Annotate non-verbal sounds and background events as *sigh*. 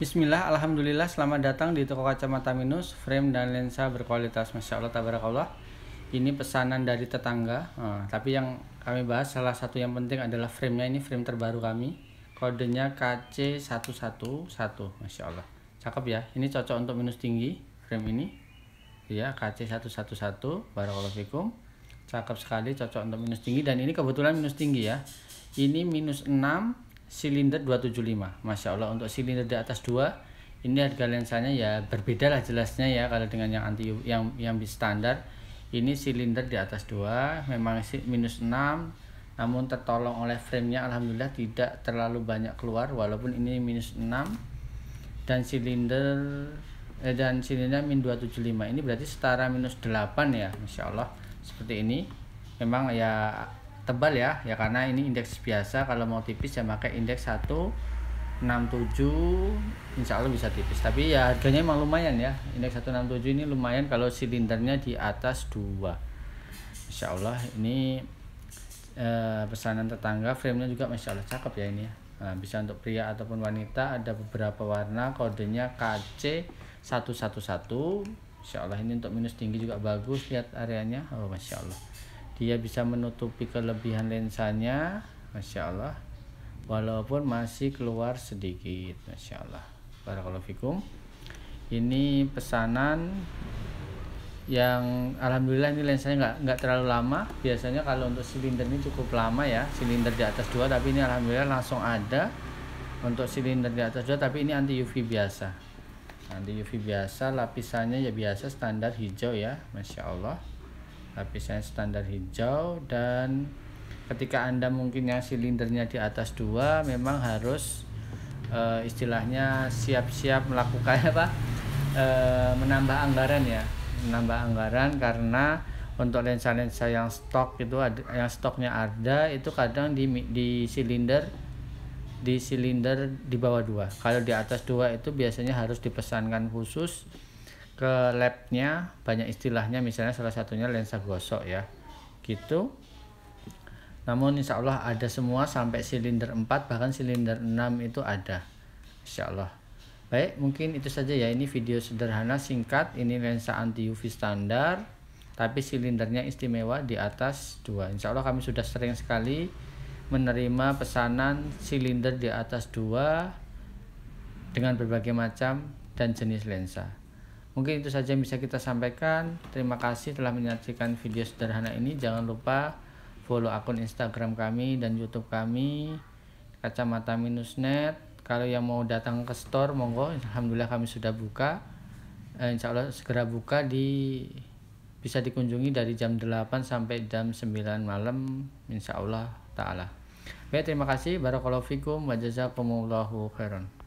Bismillah, Alhamdulillah, selamat datang di toko kacamata minus, frame dan lensa berkualitas, Masya Allah, Tabarakallah. Ini pesanan dari tetangga, nah, tapi yang kami bahas salah satu yang penting adalah framenya, ini frame terbaru kami, kodenya KC111, Masya Allah. Cakep ya, ini cocok untuk minus tinggi, frame ini, ya KC111, Barakallah Fikum. Cakep sekali, cocok untuk minus tinggi, dan ini kebetulan minus tinggi ya. Ini minus 6, silinder 275 Masya Allah untuk silinder di atas 2 ini harga lensanya ya berbeda lah jelasnya ya kalau dengan yang anti yang yang standar ini silinder di atas 2 memang minus 6 namun tertolong oleh framenya Alhamdulillah tidak terlalu banyak keluar walaupun ini minus 6 dan silinder eh, dan silinder min 275 ini berarti setara minus 8 ya Masya Allah seperti ini memang ya tebal ya ya karena ini indeks biasa kalau mau tipis ya pakai indeks 167 insya Allah bisa tipis tapi ya harganya emang lumayan ya indeks 167 ini lumayan kalau silindernya di atas 2 insya Allah ini eh, pesanan tetangga framenya juga masya Allah cakep ya ini ya. nah, bisa untuk pria ataupun wanita ada beberapa warna kodenya KC 111 Insya Allah ini untuk minus tinggi juga bagus lihat areanya oh Masya Allah dia bisa menutupi kelebihan lensanya Masya Allah walaupun masih keluar sedikit Masya Allah Barakulahikum ini pesanan yang alhamdulillah ini lensanya nggak nggak terlalu lama biasanya kalau untuk silinder ini cukup lama ya silinder di atas dua tapi ini alhamdulillah langsung ada untuk silinder di atas dua tapi ini anti UV biasa anti UV biasa lapisannya ya biasa standar hijau ya Masya Allah lapisan standar hijau dan ketika anda mungkin yang silindernya di atas dua memang harus e, istilahnya siap-siap melakukan *laughs* apa e, menambah anggaran ya menambah anggaran karena untuk lensa-lensa yang stok itu ada yang stoknya ada itu kadang di di silinder di silinder di bawah dua kalau di atas dua itu biasanya harus dipesankan khusus ke labnya banyak istilahnya misalnya salah satunya lensa gosok ya gitu namun insya Allah ada semua sampai silinder 4 bahkan silinder 6 itu ada insya Allah baik mungkin itu saja ya ini video sederhana singkat ini lensa anti UV standar tapi silindernya istimewa di atas 2 insya Allah kami sudah sering sekali menerima pesanan silinder di atas 2 dengan berbagai macam dan jenis lensa Mungkin itu saja yang bisa kita sampaikan. Terima kasih telah menyaksikan video sederhana ini. Jangan lupa follow akun Instagram kami dan YouTube kami Kacamata Minus Net. Kalau yang mau datang ke store monggo, alhamdulillah kami sudah buka. Eh, insya Allah segera buka di bisa dikunjungi dari jam 8 sampai jam 9 malam insya Allah ta'ala. Baik, terima kasih. Barakallahu fikum wa jazakumullahu khairan.